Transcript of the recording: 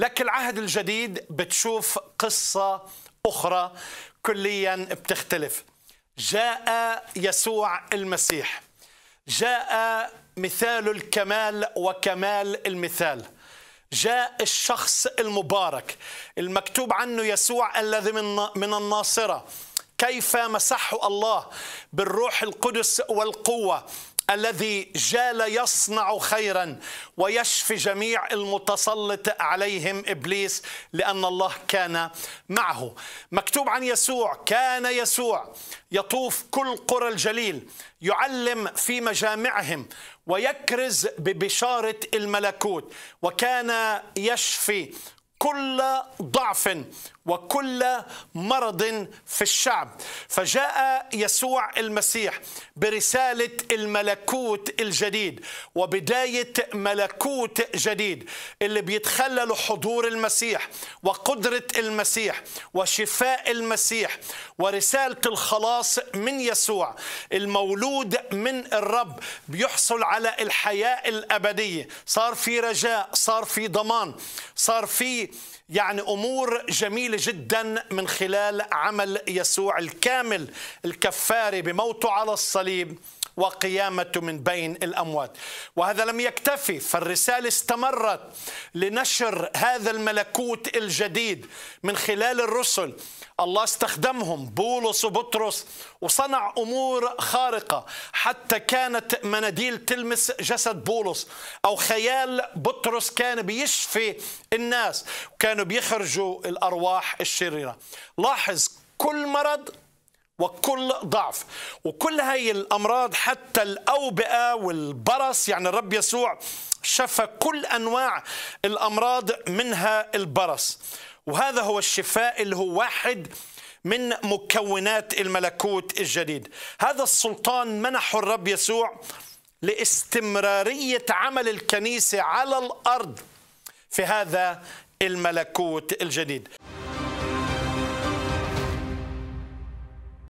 لكن العهد الجديد بتشوف قصة أخرى كليا بتختلف جاء يسوع المسيح جاء مثال الكمال وكمال المثال جاء الشخص المبارك المكتوب عنه يسوع الذي من من الناصره كيف مسحه الله بالروح القدس والقوه الذي جال يصنع خيرا ويشفي جميع المتسلط عليهم ابليس لان الله كان معه مكتوب عن يسوع كان يسوع يطوف كل قرى الجليل يعلم في مجامعهم ويكرز ببشاره الملكوت وكان يشفي كل ضعف وكل مرض في الشعب فجاء يسوع المسيح برسالة الملكوت الجديد وبداية ملكوت جديد اللي بيتخلل حضور المسيح وقدرة المسيح وشفاء المسيح ورسالة الخلاص من يسوع المولود من الرب بيحصل على الحياة الأبدية صار في رجاء صار في ضمان صار في يعني أمور جميلة جدا من خلال عمل يسوع الكامل كامل الكفارة بموته على الصليب وقيامته من بين الأموات وهذا لم يكتفي فالرسالة استمرت لنشر هذا الملكوت الجديد من خلال الرسل الله استخدمهم بولس وبطرس وصنع أمور خارقة حتى كانت مناديل تلمس جسد بولس أو خيال بطرس كان بيشفي الناس وكانوا بيخرجوا الأرواح الشريرة لاحظ كل مرض وكل ضعف وكل هاي الأمراض حتى الأوبئة والبرص يعني الرب يسوع شفى كل أنواع الأمراض منها البرص وهذا هو الشفاء اللي هو واحد من مكونات الملكوت الجديد هذا السلطان منحه الرب يسوع لاستمرارية عمل الكنيسة على الأرض في هذا الملكوت الجديد